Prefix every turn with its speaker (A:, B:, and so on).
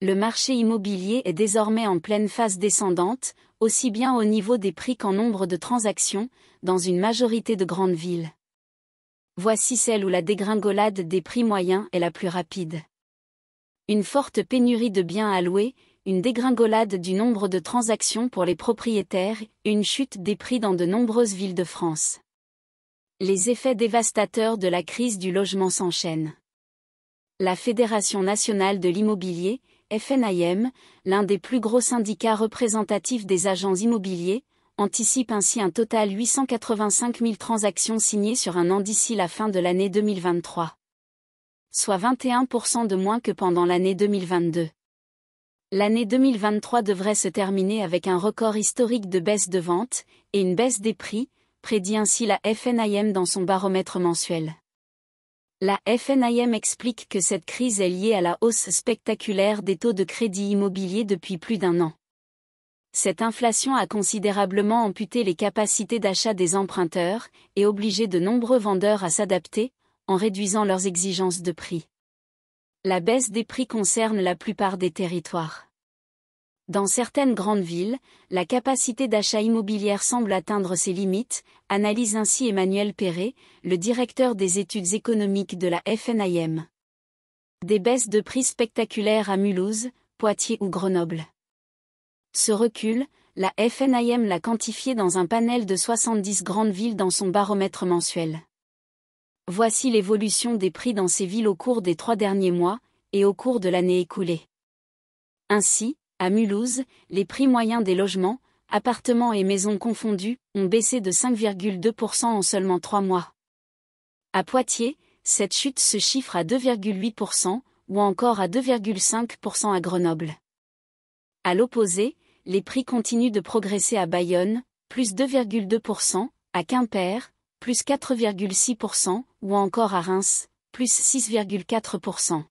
A: Le marché immobilier est désormais en pleine phase descendante, aussi bien au niveau des prix qu'en nombre de transactions, dans une majorité de grandes villes. Voici celle où la dégringolade des prix moyens est la plus rapide. Une forte pénurie de biens à louer, une dégringolade du nombre de transactions pour les propriétaires, une chute des prix dans de nombreuses villes de France. Les effets dévastateurs de la crise du logement s'enchaînent. La Fédération nationale de l'immobilier, FNIM, l'un des plus gros syndicats représentatifs des agents immobiliers, anticipe ainsi un total 885 000 transactions signées sur un an d'ici la fin de l'année 2023, soit 21% de moins que pendant l'année 2022. L'année 2023 devrait se terminer avec un record historique de baisse de ventes et une baisse des prix, prédit ainsi la FNIM dans son baromètre mensuel. La FNIM explique que cette crise est liée à la hausse spectaculaire des taux de crédit immobilier depuis plus d'un an. Cette inflation a considérablement amputé les capacités d'achat des emprunteurs et obligé de nombreux vendeurs à s'adapter, en réduisant leurs exigences de prix. La baisse des prix concerne la plupart des territoires. Dans certaines grandes villes, la capacité d'achat immobilière semble atteindre ses limites, analyse ainsi Emmanuel Perret, le directeur des études économiques de la FNIM. Des baisses de prix spectaculaires à Mulhouse, Poitiers ou Grenoble. Ce recul, la FNIM l'a quantifié dans un panel de 70 grandes villes dans son baromètre mensuel. Voici l'évolution des prix dans ces villes au cours des trois derniers mois, et au cours de l'année écoulée. Ainsi, à Mulhouse, les prix moyens des logements, appartements et maisons confondus, ont baissé de 5,2% en seulement trois mois. À Poitiers, cette chute se chiffre à 2,8% ou encore à 2,5% à Grenoble. À l'opposé, les prix continuent de progresser à Bayonne, plus 2,2%, à Quimper, plus 4,6%, ou encore à Reims, plus 6,4%.